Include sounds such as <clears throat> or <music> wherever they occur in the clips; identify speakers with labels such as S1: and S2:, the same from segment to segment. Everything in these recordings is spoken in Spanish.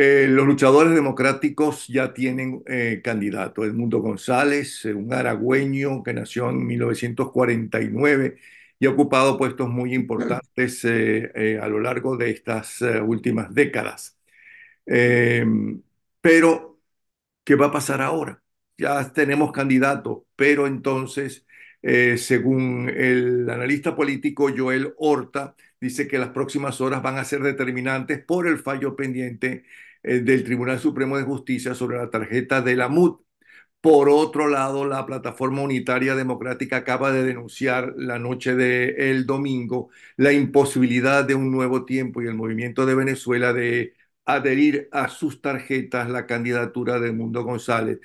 S1: Eh, los luchadores democráticos ya tienen eh, candidato. Edmundo González, eh, un aragüeño que nació en 1949 y ha ocupado puestos muy importantes a lo largo de estas últimas décadas. Em, pero, ¿qué va a pasar ahora? Ya tenemos candidato, pero entonces, según el analista político Joel Horta, dice que las próximas horas van a ser determinantes por el fallo pendiente eh, del Tribunal Supremo de Justicia sobre la tarjeta de la MUD. Por otro lado, la Plataforma Unitaria Democrática acaba de denunciar la noche del de domingo la imposibilidad de un nuevo tiempo y el movimiento de Venezuela de adherir a sus tarjetas la candidatura de Mundo González.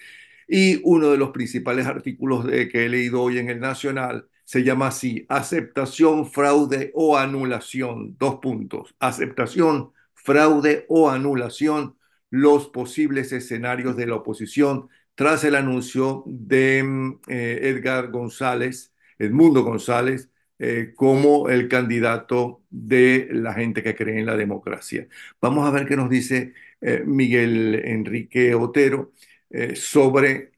S1: Y uno de los principales artículos de, que he leído hoy en el Nacional se llama así, aceptación, fraude o anulación. Dos puntos, aceptación, fraude o anulación los posibles escenarios de la oposición tras el anuncio de mm, eh, Edgar González, Edmundo González, eh, como el candidato de la gente que cree en la democracia. Vamos a ver qué nos dice eh, Miguel Enrique Otero sobre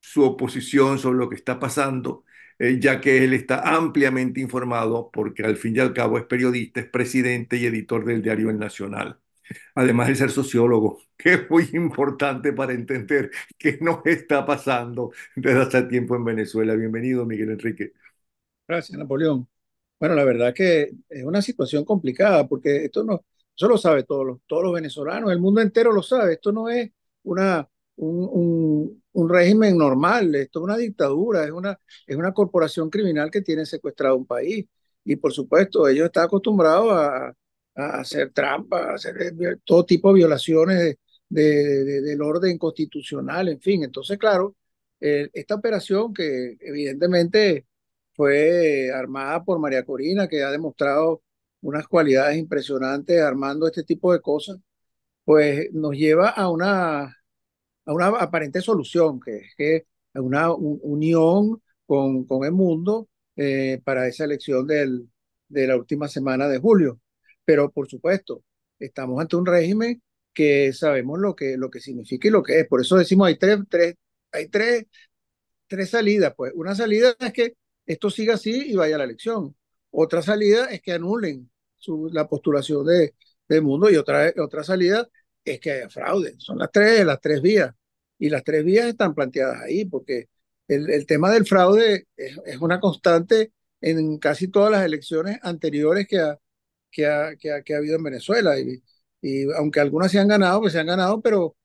S1: su oposición, sobre lo que está pasando eh, ya que él está ampliamente informado porque al fin y al cabo es periodista, es presidente y editor del diario El Nacional. Además de ser sociólogo, <laughs> que es muy importante para entender qué nos está pasando desde hace tiempo en Venezuela. Bienvenido, Miguel Enrique.
S2: Gracias, Napoleón. Bueno, la verdad que es una situación complicada porque esto no, eso lo sabe todos todos los venezolanos, el mundo entero lo sabe. Esto no es una, un, un, régimen normal, esto es una dictadura, es una, es una corporación criminal que tiene secuestrado un país. Y por supuesto, ellos están acostumbrados a, hacer trampas, a hacer eh, todo tipo de violaciones de, del orden constitucional, en fin. Entonces, claro, eh, esta operación que evidentemente fue armada por María Corina, que ha demostrado unas cualidades impresionantes armando este tipo de cosas, pues nos lleva a una a una aparente solución, que es que una unión con, con el mundo eh, para esa elección del, de la última semana de julio. Pero por supuesto, estamos ante un régimen que sabemos lo que, lo que significa y lo que es. Por eso decimos, hay tres, tres, hay tres, tres salidas. Pues una salida es que esto siga así y vaya a la elección. Otra salida es que anulen la postulación de, del mundo y otra, otra salida es que hay fraude. Son las tres, las tres vías. Y las tres vías están planteadas ahí, porque el, tema del fraude es, una constante en casi todas las elecciones anteriores que ha, que que ha, habido en Venezuela. Y, aunque algunas se han ganado, pues se han ganado, pero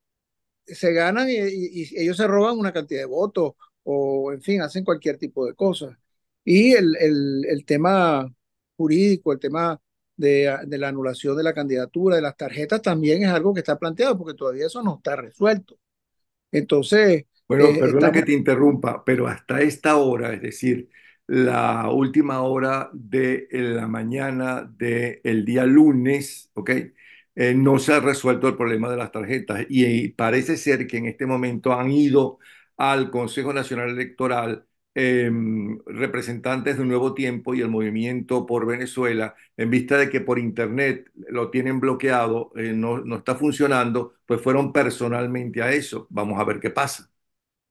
S2: se ganan y, ellos se roban una cantidad de votos o, en fin, hacen cualquier tipo de cosas. Y el, el, el tema jurídico, el tema de, la anulación de la candidatura, de las tarjetas, también es algo que está planteado, porque todavía eso no está resuelto. Entonces...
S1: Bueno, eh, perdona que te interrumpa, pero hasta esta hora, es decir, la última hora de eh, la mañana del día lunes, ¿ok? Eh, no se ha resuelto el problema de las tarjetas y, parece ser que en este momento han ido al Consejo Nacional Electoral Em, representantes de nuevo tiempo y el movimiento por Venezuela, en vista de que por internet lo tienen bloqueado, eh, no, no, está funcionando, pues fueron personalmente a eso. Vamos a ver qué pasa.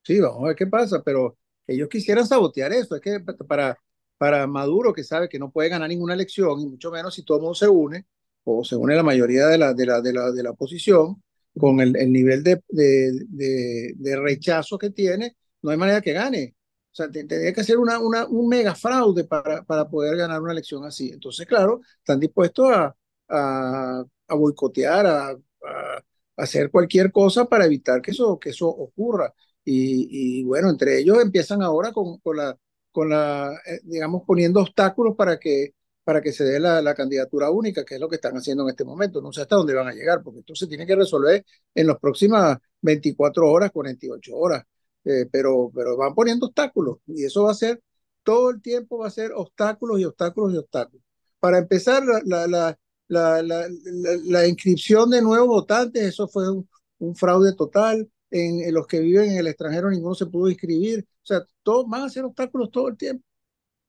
S2: Sí, vamos a ver qué pasa, pero ellos quisieran sabotear eso. Es que para, para Maduro, que sabe que no puede ganar ninguna elección, y mucho menos si todo el mundo se une, o se une la mayoría de la, de la, de la, de la oposición, con el, nivel de, de, de rechazo que tiene, no hay manera que gane o sea, tendría que hacer una, una, un mega fraude para, para, poder ganar una elección así. Entonces, claro, están dispuestos a, a, boicotear, a, a, hacer cualquier cosa para evitar que eso, que eso ocurra. Y, y bueno, entre ellos empiezan ahora con, con la, con la eh, digamos, poniendo obstáculos para que, para que se dé la, la, candidatura única, que es lo que están haciendo en este momento. No sé hasta dónde van a llegar, porque esto se tiene que resolver en las próximas 24 horas, 48 horas. Eh, pero, pero van poniendo obstáculos y eso va a ser, todo el tiempo va a ser obstáculos y obstáculos y obstáculos. Para empezar, la, la, la, la inscripción de nuevos votantes, eso fue un, fraude total. En, los que viven en el extranjero ninguno se pudo inscribir. O sea, todo van a ser obstáculos todo el tiempo.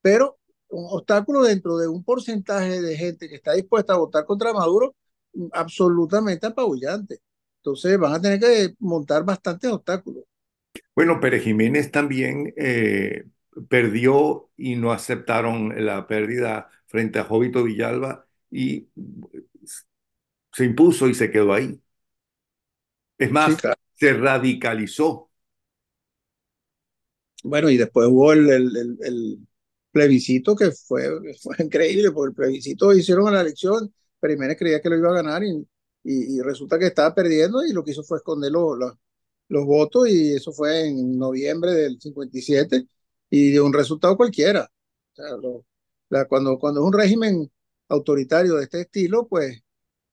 S2: Pero un obstáculo dentro de un porcentaje de gente que está dispuesta a votar contra Maduro mm, absolutamente apabullante. Entonces van a tener que montar bastantes obstáculos.
S1: Bueno, Pérez Jiménez también eh, perdió y no aceptaron la pérdida frente a Jovito Villalba y pues, se impuso y se quedó ahí. Es más, se radicalizó.
S2: Bueno, y después hubo el, plebiscito que <laughs> fue, increíble, porque el plebiscito hicieron la elección, pero Jiménez creía que lo iba a ganar y, y, resulta que estaba perdiendo y lo que hizo fue esconderlo los votos y eso fue en noviembre del 57 y dio un resultado cualquiera. sea, la, cuando, cuando es un régimen autoritario de este estilo, pues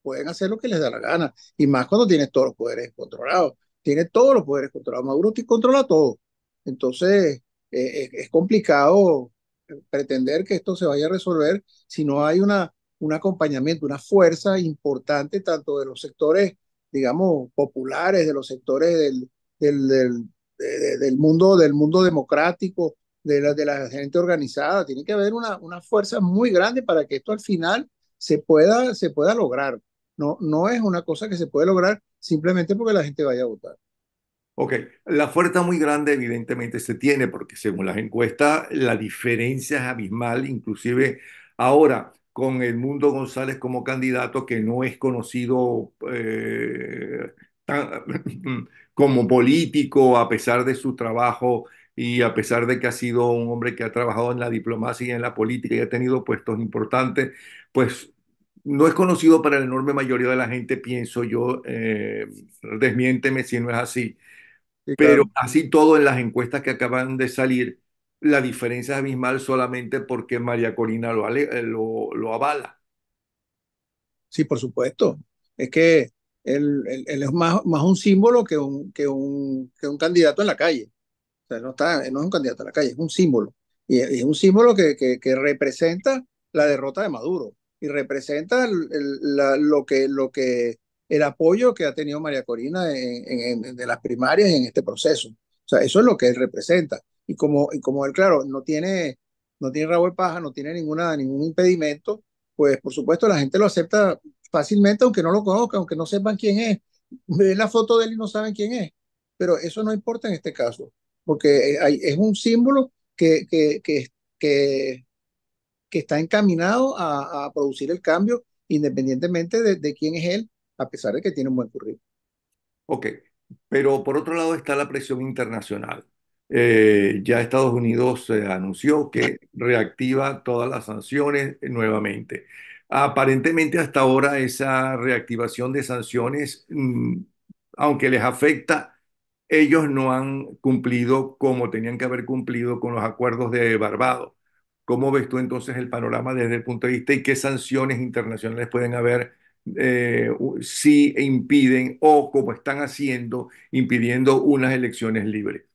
S2: pueden hacer lo que les da la gana. Y más cuando tiene todos los poderes controlados. Tiene todos los poderes controlados. Maduro controla todo. Entonces, eh, es, complicado pretender que esto se vaya a resolver si no hay una, un acompañamiento, una fuerza importante tanto de los sectores digamos, populares, de los sectores del, del, del, mundo, del mundo democrático, de la, de la gente organizada. Tiene que haber una, una fuerza muy grande para que esto al final se pueda, se pueda lograr. No, no es una cosa que se puede lograr simplemente porque la gente vaya a votar.
S1: Ok, la fuerza muy grande evidentemente se tiene porque según las encuestas la diferencia es abismal, inclusive ahora con el Mundo González como candidato que no es conocido eh, <clears throat> como político a pesar de su trabajo y a pesar de que ha sido un hombre que ha trabajado en la diplomacia y en la política y ha tenido puestos importantes, pues no es conocido para la enorme mayoría de la gente, pienso yo, eh, desmiénteme si no es así, pero así todo en las encuestas que acaban de salir, la diferencia es abismal solamente porque María Corina lo, eh, lo, lo avala. Sí, por supuesto. Es que él, él, es más, más, un símbolo que un, que, un, que un candidato
S2: en la calle. O sea, no, está, no es un candidato en la calle, es un símbolo. Y es, un símbolo que, que, representa la derrota de Maduro y representa el, lo, que, lo que el apoyo que ha tenido María Corina en, de las primarias en este proceso. O sea, eso es lo que él representa y como, él, claro, no tiene, no tiene rabo de paja, no tiene ninguna, ningún impedimento, pues por supuesto la gente lo acepta fácilmente, aunque no lo conozca, aunque no sepan quién es. Ven la foto de él y no saben quién es, pero eso no importa en este caso, porque eh, es un símbolo que, que, que, que, está encaminado a, producir el cambio independientemente de, quién es él,
S1: a pesar de que tiene un buen currículum. Ok, pero por otro lado está la presión internacional. Eh, ya Estados Unidos eh, anunció que reactiva todas las sanciones eh, nuevamente. Aparentemente hasta ahora esa reactivación de sanciones, mm, aunque les afecta, ellos no han cumplido como tenían que haber cumplido con los acuerdos de Barbados. ¿Cómo ves tú entonces el panorama desde el punto de vista y qué sanciones internacionales pueden haber si impiden o como están haciendo, impidiendo unas elecciones libres?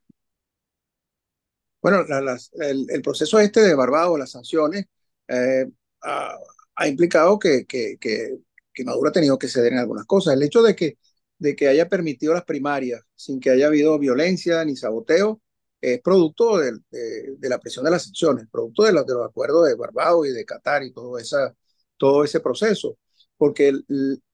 S2: Bueno, el, proceso este de Barbados, las sanciones, eh, ha, implicado que, Maduro ha tenido que ceder en algunas cosas. El hecho de que, haya permitido las primarias sin que haya habido violencia ni saboteo es producto de, la presión de las sanciones, producto de, los acuerdos de Barbados y de Qatar y todo, ese proceso. Porque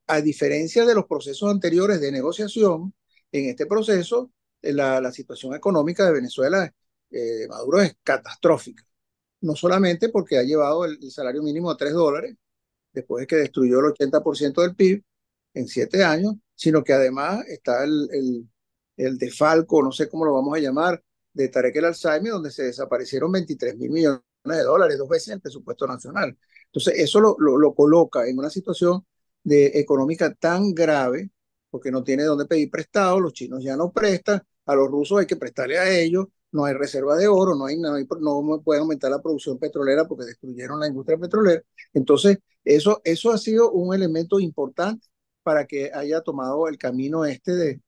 S2: a diferencia de los procesos anteriores de negociación, en este proceso eh, la, la situación económica de Venezuela es, eh, Maduro es catastrófica. No solamente porque ha llevado el, salario mínimo a 3 dólares, después de que destruyó el 80% del PIB en 7 años, sino que además está el, el, el defalco, no sé cómo lo vamos a llamar, de Tarek el Alzheimer, donde se desaparecieron 23 mil millones de dólares, dos veces el presupuesto nacional. Entonces, eso lo, lo, lo coloca en una situación de, económica tan grave, porque no tiene dónde pedir prestado, los chinos ya no prestan, a los rusos hay que prestarle a ellos, no hay reserva de oro, no, hay, no, no pueden aumentar la producción petrolera porque destruyeron la industria petrolera. Entonces, eso, eso ha sido un elemento importante para que haya tomado el camino este de,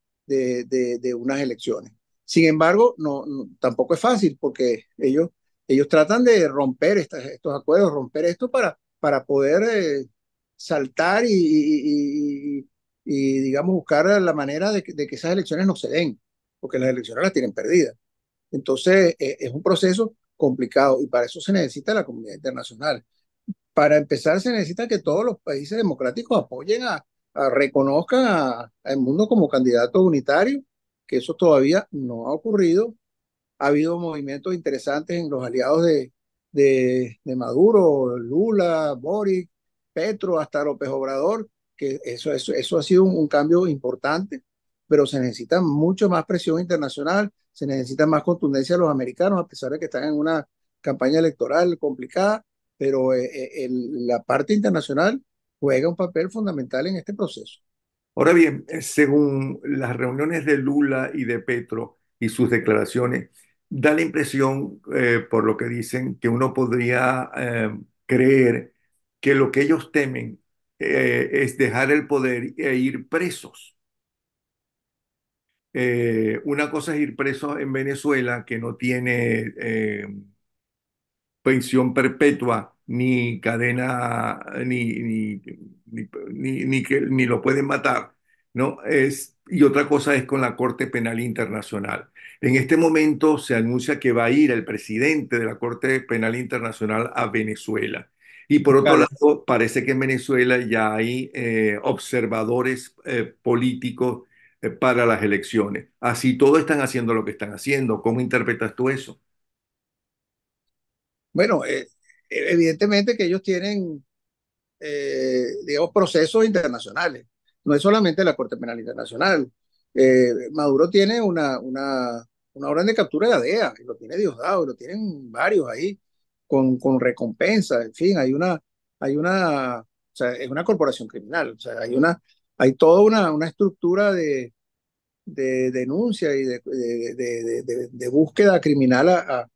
S2: de, de, unas elecciones. Sin embargo, no, tampoco es fácil porque ellos, ellos tratan de romper estos acuerdos, romper esto para, para poder eh, saltar y, y, digamos, buscar la manera de de que esas elecciones no se den, porque las elecciones las tienen perdidas. Entonces, eh, es un proceso complicado y para eso se necesita la comunidad internacional. Para empezar, se necesita que todos los países democráticos apoyen a, reconozcan al mundo como candidato unitario, que eso todavía no ha ocurrido. Ha habido movimientos interesantes en los aliados de, de, Maduro, Lula, Boric, Petro, hasta López Obrador, que eso, eso, eso ha sido un cambio importante, pero se necesita mucho más presión internacional, se necesita más contundencia a los americanos, a pesar de que están en una campaña electoral complicada, pero eh, eh, la parte internacional juega un papel fundamental en este proceso.
S1: Ahora bien, eh, según las reuniones de Lula y de Petro y sus declaraciones, da la impresión, por lo que dicen, que uno podría creer que lo que ellos temen es dejar el poder e ir presos. Eh, una cosa es ir preso en Venezuela, que no tiene eh, pensión perpetua ni cadena, ni, ni, ni, ni, ni lo pueden matar, ¿no? Es, y otra cosa es con la Corte Penal Internacional. En este momento se anuncia que va a ir el presidente de la Corte Penal Internacional a Venezuela. Y por otro lado, parece que en Venezuela ya hay eh, observadores políticos eh, para las elecciones. Así todos están haciendo lo que están haciendo. ¿Cómo interpretas tú eso?
S2: Bueno, eh, evidentemente que ellos tienen, eh, digamos, procesos internacionales. No es solamente la Corte Penal Internacional. Eh, Maduro tiene una, una, una, orden de captura de la DEA, lo tiene Diosdado, lo tienen varios ahí, con, con recompensa. En fin, hay una, hay una, o sea, es una corporación criminal. O sea, hay una, hay toda una, una estructura de, de, denuncia y de, de, búsqueda criminal a,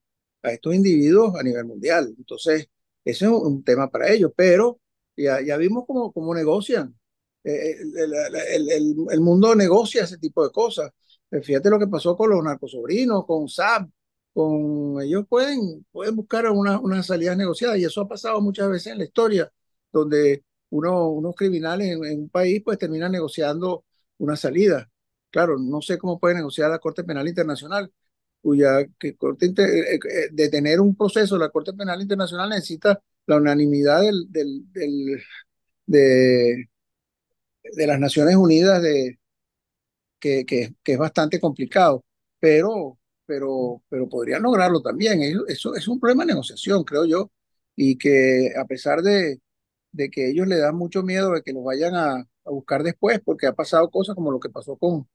S2: a, estos individuos a nivel mundial. Entonces, ese es un, tema para ellos, pero ya, ya vimos cómo, cómo negocian. Eh, eh, el, mundo negocia ese tipo de cosas. Eh, fíjate lo que pasó con los narcosobrinos, con SAP, con ellos pueden, pueden buscar una, unas salidas negociadas y eso ha pasado muchas veces en la historia, donde unos criminales en, un país pues terminan negociando una salida. Claro, no sé cómo puede negociar la Corte Penal Internacional, cuya que corte eh, eh, eh, un proceso, la Corte Penal Internacional necesita la unanimidad del, del, del de, de las Naciones Unidas, de, que, que, que, es bastante complicado, pero, pero, pero podrían lograrlo también. eso es un problema de negociación, creo yo, y que a pesar de, de que ellos le dan mucho miedo de que los vayan a, a buscar después, porque ha pasado cosas como lo que pasó con,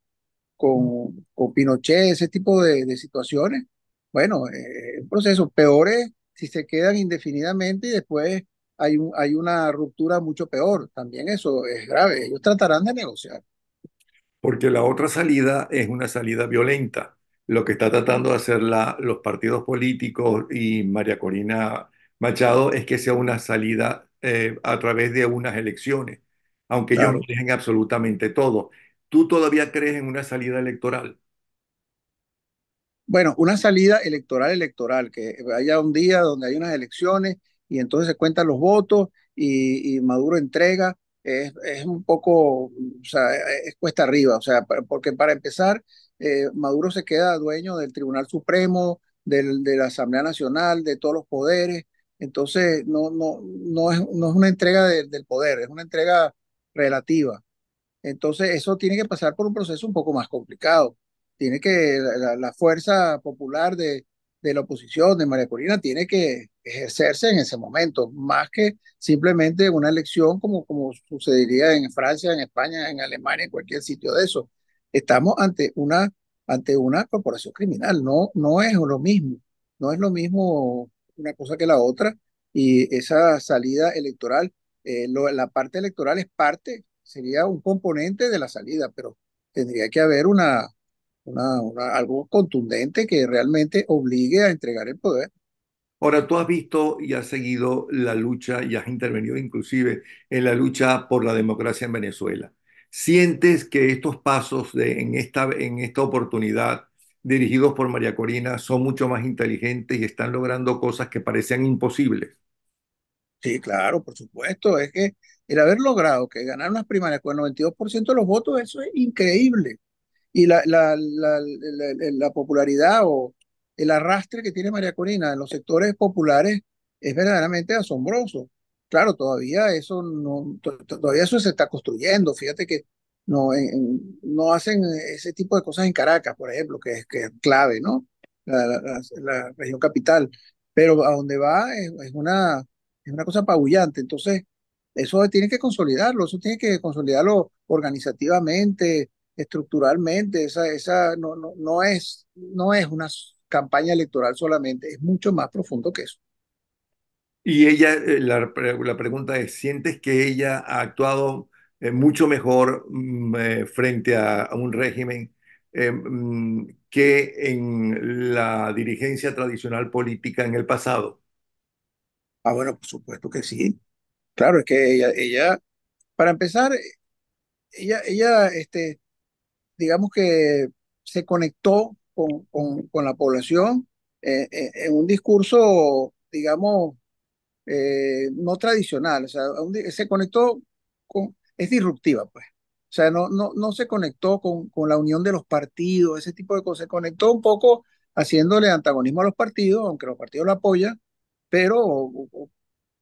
S2: con, con Pinochet, ese tipo de, de situaciones. Bueno, eh, Peor es si se quedan indefinidamente y después hay, un, hay una ruptura mucho peor. También eso es grave. Ellos tratarán de negociar.
S1: Porque la otra salida es una salida violenta. Lo que está tratando de hacer la, los partidos políticos y María Corina Machado es que sea una salida eh, a través de unas elecciones, aunque ya no dejen absolutamente todo. ¿Tú todavía crees en una salida electoral?
S2: Bueno, una salida electoral electoral, que haya un día donde hay unas elecciones y entonces se cuentan los votos y, Maduro entrega, es, un poco, o sea, es cuesta arriba, o sea, porque para empezar, eh, Maduro se queda dueño del Tribunal Supremo, del, de la Asamblea Nacional, de todos los poderes, entonces, no, no, no, es, no es una entrega del poder, es una entrega relativa. Entonces, eso tiene que pasar por un proceso un poco más complicado. Tiene que, la, fuerza popular de, de, la oposición, de María Corina, tiene que ejercerse en ese momento, más que simplemente una elección como, como sucedería en Francia, en España, en Alemania, en cualquier sitio de eso. Estamos ante una, ante una corporación criminal, no, no es lo mismo, no es lo mismo una cosa que la otra, y esa salida electoral, eh, la parte electoral es parte, sería un componente de la salida, pero tendría que haber una, una, algo contundente que realmente obligue a entregar el poder.
S1: Ahora, tú has visto y has seguido la lucha y has intervenido inclusive en la lucha por la democracia en Venezuela. ¿Sientes que estos pasos de, en, esta, en esta oportunidad dirigidos por María Corina son mucho más inteligentes y están logrando cosas que parecían imposibles. Sí, claro, por
S2: supuesto. Es que el haber logrado que ganar las primarias con el 92% de los votos, eso es increíble. Y la, la, la, la, popularidad o el arrastre que tiene María Corina en los sectores populares es verdaderamente asombroso. Claro, todavía eso no, todavía eso se está construyendo. Fíjate que no, no hacen ese tipo de cosas en Caracas, por ejemplo, que es, que clave, ¿no? La, región capital. Pero a donde va es, una, es una cosa apabullante. Entonces, eso tiene que consolidarlo, eso tiene que consolidarlo organizativamente, estructuralmente. Esa, no, no, no, es, no es una campaña electoral solamente, es mucho más profundo que eso.
S1: Y ella, eh, la, la pregunta es, ¿sientes que ella ha actuado eh, mucho mejor mm, eh, frente a, un régimen eh, mm, que en la dirigencia tradicional política en el pasado? Ah, bueno, por supuesto que sí. Claro, es que
S2: ella, ella para empezar, ella, ella este, digamos que se conectó con, con, la población en un discurso, digamos, no tradicional. O sea, se conectó con, es disruptiva, pues. O sea, no, no, no se conectó con, con, la unión de los partidos, ese tipo de cosas. Se conectó un poco haciéndole antagonismo a los partidos, aunque los partidos lo apoyan, pero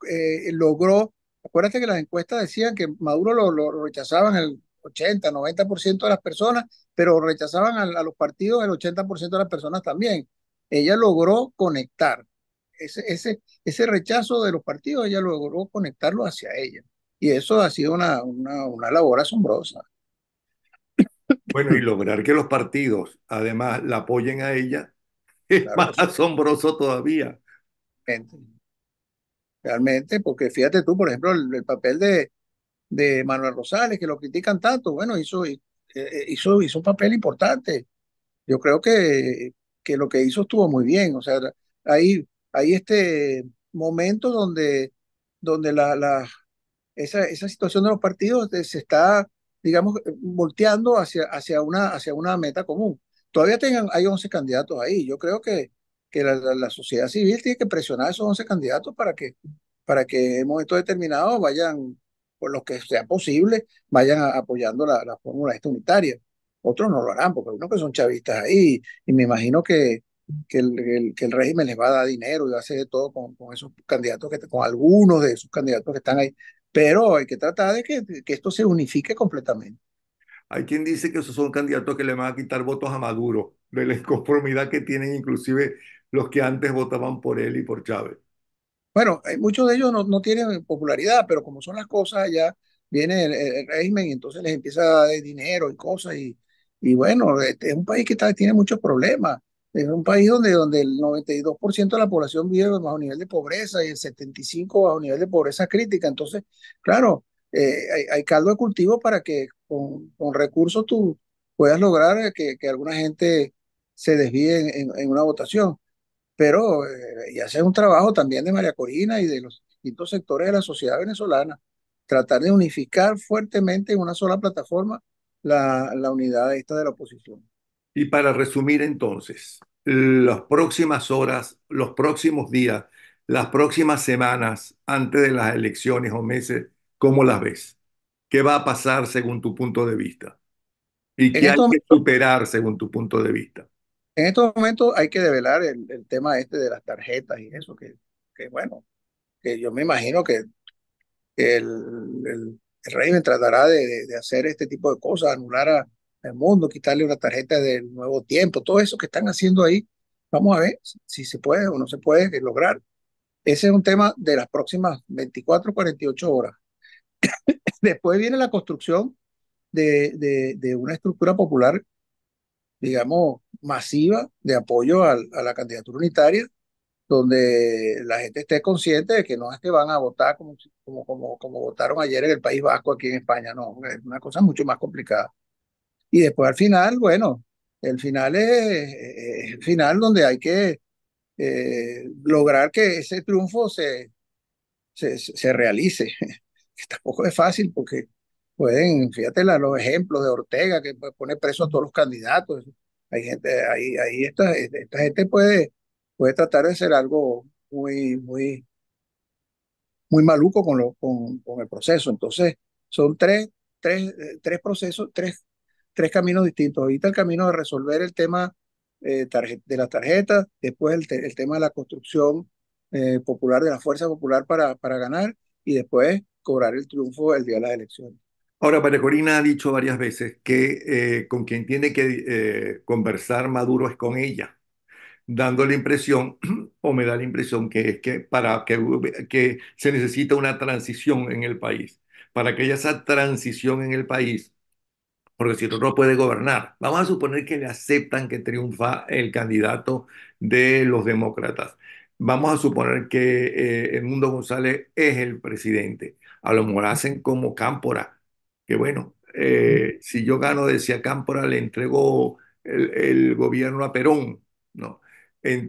S2: eh, logró, acuérdate que las encuestas decían que Maduro lo, rechazaban el 80, 90% de las personas, pero rechazaban a, los partidos el 80% de las personas también. Ella logró conectar ese, ese, ese rechazo de los partidos, ella logró conectarlo hacia ella. Y eso ha sido una, una, una labor asombrosa.
S1: Bueno, y lograr que los partidos además la apoyen a ella <laughs> es más asombroso todavía.
S2: Realmente. porque fíjate tú, por ejemplo, el, papel de, de Manuel Rosales, que lo critican tanto, bueno, hizo, eh, eh, hizo, hizo un papel importante. Yo creo que, que lo que hizo estuvo muy bien. O sea, hay, este momento donde, donde la, la, esa, esa situación de los partidos se está, digamos, eh, volteando hacia, hacia, una, hacia una meta común. Todavía tengan, hay 11 candidatos ahí. Yo creo que, que la, la, sociedad civil tiene que presionar a esos 11 candidatos para que, para que en momentos determinado vayan, por lo que sea posible, vayan apoyando la, la fórmula esta unitaria. Otros no lo harán, porque uno que son chavistas ahí, y me imagino que, que el, que el, régimen les va a dar dinero y va a hacer de todo con, con, esos candidatos, que, con algunos de esos candidatos que están ahí pero hay que tratar de que, que esto se unifique completamente.
S1: Hay quien dice que esos son candidatos que le van a quitar votos a Maduro, de la inconformidad que tienen inclusive los que antes votaban por él y por Chávez. Bueno, eh, muchos
S2: de ellos no, tienen popularidad, pero como son las cosas, ya viene el, régimen y entonces les empieza a dar dinero y cosas. Y, y bueno, este es un país que está, tiene muchos problemas. Es un país donde, donde el 92% de la población vive bajo nivel de pobreza y el 75% bajo nivel de pobreza crítica. Entonces, claro, eh, hay, caldo de cultivo para que con, recursos tú puedas lograr eh, que, que, alguna gente se desvíe en, una votación. Pero eh, ya sea un trabajo también de María Corina y de los distintos sectores de la sociedad venezolana, tratar de unificar fuertemente en una sola plataforma la, la unidad esta de la oposición.
S1: Y para resumir entonces, las próximas horas, los próximos días, las próximas semanas antes de las elecciones o meses, ¿cómo las ves? ¿Qué va a pasar según tu punto de vista? ¿Y qué hay este que superar según tu punto de vista?
S2: En estos momentos hay que develar el, tema este de las tarjetas y eso, que, que bueno, que yo me imagino que el, el, el régimen tratará de, de, hacer este tipo de cosas, anular a, el mundo, quitarle una tarjeta del nuevo tiempo, todo eso que están haciendo ahí. Vamos a ver si se puede o no se puede eh, lograr. Ese es un tema de las próximas 24, 48 horas. <coughs> Después viene la construcción de, de, una estructura popular, digamos, masiva de apoyo a, a la candidatura unitaria, donde la gente esté consciente de que no es que van a votar como, como, como, como votaron ayer en el País Vasco, aquí en España, no, es una cosa mucho más complicada. Y después al final, bueno, el final es, el final donde hay que eh, lograr que ese triunfo se, se, realice. <laughs> Que tampoco es fácil porque pueden, fíjate los ejemplos de Ortega que pone preso a todos los candidatos. Hay gente, ahí, ahí esta, esta gente puede, puede tratar de hacer algo muy, muy, muy maluco con, lo, con, con el proceso. Entonces, son tres, tres, eh, tres procesos, tres tres caminos distintos. Ahorita el camino de resolver el tema eh, de las tarjetas, después el, tema de la construcción eh, popular, de la fuerza popular para, para ganar y después cobrar el triunfo el día de las elecciones.
S1: Ahora, María Corina ha dicho varias veces que eh, con quien tiene que conversar Maduro es con ella, dando la impresión, <clears throat> o me da la impresión, que es que para que se necesita una transición en el país. Para que haya esa transición en el país, porque si no, no puede gobernar. Vamos a suponer que le aceptan que triunfa el candidato de los demócratas. Vamos a suponer que eh, Mundo González es el presidente. A lo mejor hacen como Cámpora, que bueno, eh, si yo gano, decía Cámpora, le entrego el, gobierno a Perón, ¿no?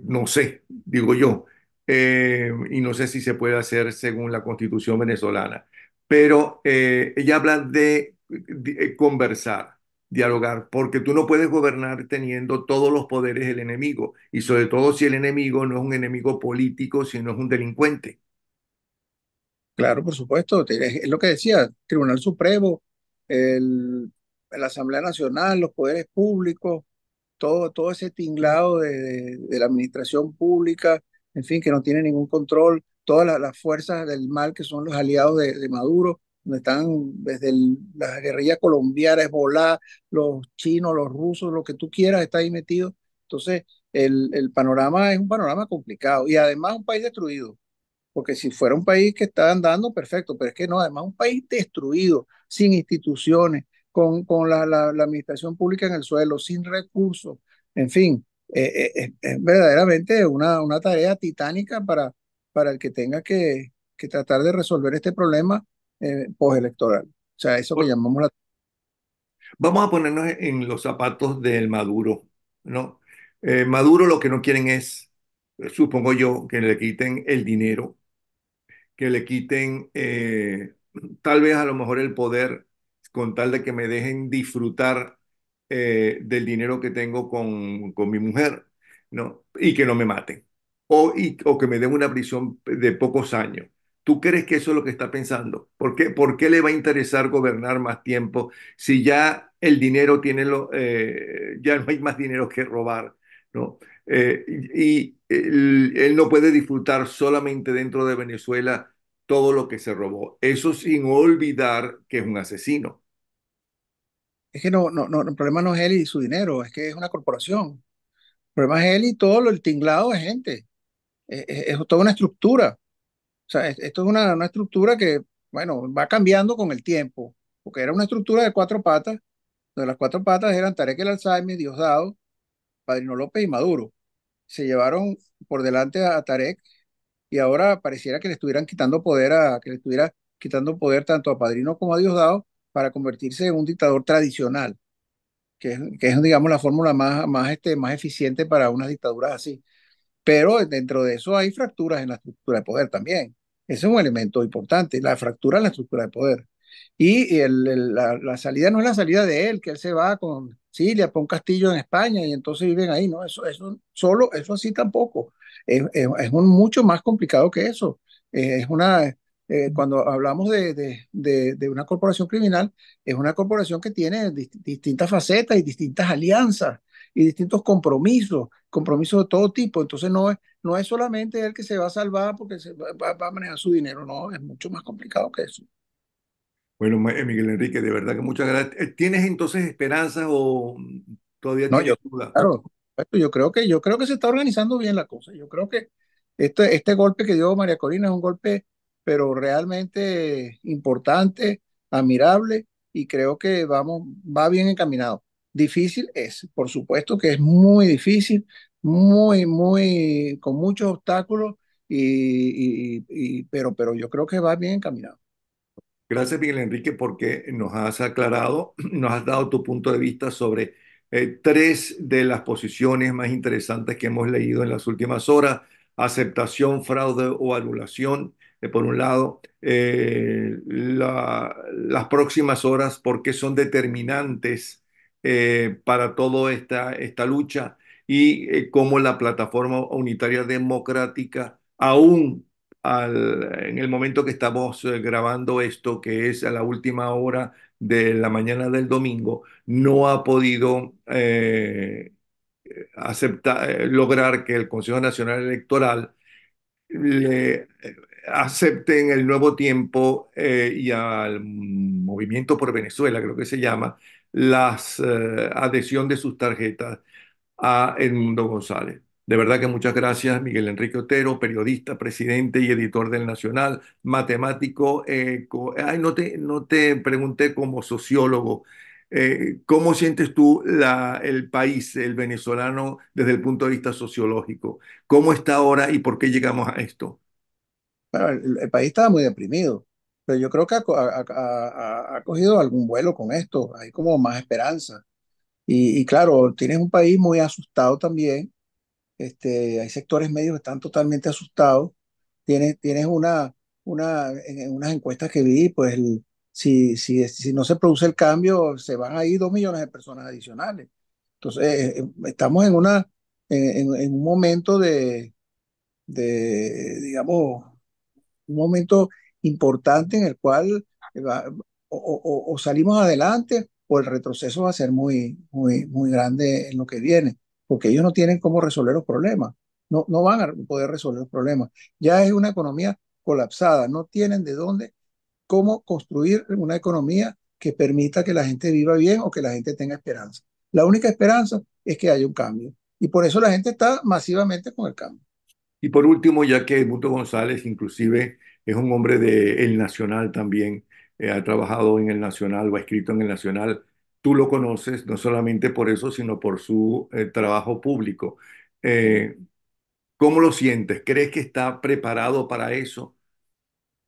S1: no sé, digo yo, eh, y no sé si se puede hacer según la constitución venezolana. Pero eh, ella habla de eh, conversar, dialogar, porque tú no puedes gobernar teniendo todos los poderes del enemigo, y sobre todo si el enemigo no es un enemigo político, sino es un delincuente. Claro, por supuesto, es lo que decía, Tribunal Supremo, el,
S2: la Asamblea Nacional, los poderes públicos, todo, todo ese tinglado de, la administración pública, en fin, que no tiene ningún control, todas las, fuerzas del mal que son los aliados de Maduro, donde están desde las la guerrilla colombiana, los chinos, los rusos, lo que tú quieras, está ahí metido. Entonces, el, el panorama es un panorama complicado y además un país destruido, porque si fuera un país que está andando, perfecto, pero es que no, además un país destruido, sin instituciones, con, con la, la, administración pública en el suelo, sin recursos, en fin, eh, eh, es verdaderamente una, una tarea titánica para, para el que tenga que, que tratar de resolver este problema eh, postelectoral. O sea, eso lo llamamos la...
S1: Vamos a ponernos en los zapatos del Maduro, ¿no? Eh, Maduro lo que no quieren es, supongo yo, que le quiten el dinero, que le quiten eh, tal vez a lo mejor el poder con tal de que me dejen disfrutar eh, del dinero que tengo con, con, mi mujer, ¿no? Y que no me maten. O, y, o que me den una prisión de pocos años. ¿Tú crees que eso es lo que está pensando? ¿Por qué, ¿Por qué le va a interesar gobernar más tiempo si ya el dinero tiene lo, eh, ya no hay más dinero que robar? ¿no? Eh, y él, no puede disfrutar solamente dentro de Venezuela todo lo que se robó. Eso sin olvidar que es un asesino.
S2: Es que no, no, no el problema no es él y su dinero, es que es una corporación. El problema es él y todo lo, el tinglado de gente. es toda una estructura. O sea, esto es una, estructura que, bueno, va cambiando con el tiempo, porque era una estructura de cuatro patas, donde las cuatro patas eran Tarek el Alzheimer, Diosdado, Padrino López y Maduro. Se llevaron por delante a, Tarek y ahora pareciera que le estuvieran quitando poder a, que le estuviera quitando poder tanto a Padrino como a Diosdado para convertirse en un dictador tradicional, que es, que es digamos, la fórmula más, más, este, más eficiente para unas dictaduras así. Pero dentro de eso hay fracturas en la estructura de poder también. Ese es un elemento importante, la fractura en la estructura de poder. Y el, la, salida no es la salida de él, que él se va con Silvia, pone un castillo en España y entonces viven ahí, no, eso, eso solo, eso así tampoco. Es, mucho más complicado que eso. Eh, es una, eh, cuando hablamos de, de, una corporación criminal, es una corporación que tiene distintas facetas y distintas alianzas y distintos compromisos, compromisos de todo tipo. Entonces no es, no es solamente el que se va a salvar porque se va, a manejar su dinero,
S1: no, es mucho más complicado que eso. Bueno, eh, Miguel Enrique, de verdad que muchas gracias. Eh, ¿Tienes entonces esperanzas o mm, todavía no, yo, Claro, yo creo que yo creo
S2: que se está organizando bien la cosa. Yo creo que este, este golpe que dio María Corina es un golpe, pero realmente importante, admirable, y creo que vamos, va bien encaminado. Difícil es, por supuesto que es muy difícil, muy, muy, con muchos obstáculos, y, y, pero, pero yo creo que va bien encaminado.
S1: Gracias, Miguel Enrique, porque nos has aclarado, <clears throat> nos has dado tu punto de vista sobre eh, tres de las posiciones más interesantes que hemos leído en las últimas horas, aceptación, fraude o anulación, eh, por un lado, eh, la, las próximas horas, porque son determinantes eh, para toda esta, esta lucha y eh, cómo la plataforma unitaria democrática, aún en el momento que estamos eh, grabando esto, que es a la última hora de la mañana del domingo, no ha podido aceptar, lograr que el Consejo Nacional Electoral acepte en el nuevo tiempo y al Movimiento por Venezuela, creo que se llama, las eh, adhesión de sus tarjetas a Edmundo González. De verdad que muchas gracias, Miguel Enrique Otero, periodista, presidente y editor del Nacional, matemático. Eh, ay, no te, no te pregunté como sociólogo, eh, ¿cómo sientes tú el país, el venezolano, desde el punto de vista sociológico? ¿Cómo está ahora y por qué llegamos a esto? el, país
S2: está muy deprimido pero yo creo que ha, cogido algún vuelo con esto, hay como más esperanza. Y, claro, tienes un país muy asustado también, este, hay sectores medios que están totalmente asustados, tienes, tienes una, una, en unas encuestas que vi, pues si, si, si no se produce el cambio, se van a ir dos millones de personas adicionales. Entonces, eh, eh, estamos en, una, en, en un momento de, de, digamos, un momento importante en el cual eh, o, salimos adelante o el retroceso va a ser muy, muy, muy grande en lo que viene, porque ellos no tienen cómo resolver los problemas, no, no van a poder resolver los problemas. Ya es una economía colapsada, no tienen de dónde, cómo construir una economía que permita que la gente viva bien o que la gente tenga esperanza. La única esperanza es que haya un cambio. Y por eso la gente está masivamente con el cambio.
S1: Y por último, ya que Muto González inclusive es un hombre de El Nacional también, eh, ha trabajado en El Nacional o ha escrito en El Nacional, tú lo conoces no solamente por eso, sino por su eh, trabajo público. Eh, ¿Cómo lo sientes? ¿Crees que está preparado para eso?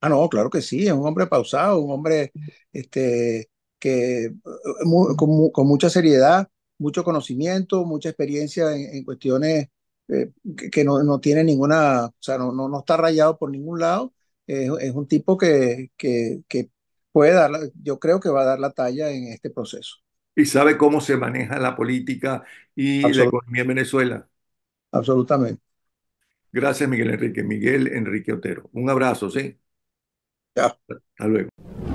S2: Ah, no, claro que sí, es un hombre pausado, un hombre este, que con, mucha seriedad, mucho conocimiento, mucha experiencia en cuestiones eh, que, no, tiene ninguna, o sea, no, no, está rayado por ningún lado. es, un tipo que, que, que puede dar, yo creo que va a dar la talla en este proceso.
S1: Y sabe cómo se maneja la política y la economía en Venezuela.
S2: Absolutamente.
S1: Gracias, Miguel Enrique. Miguel Enrique Otero. Un abrazo, ¿sí? Ya. Hasta luego.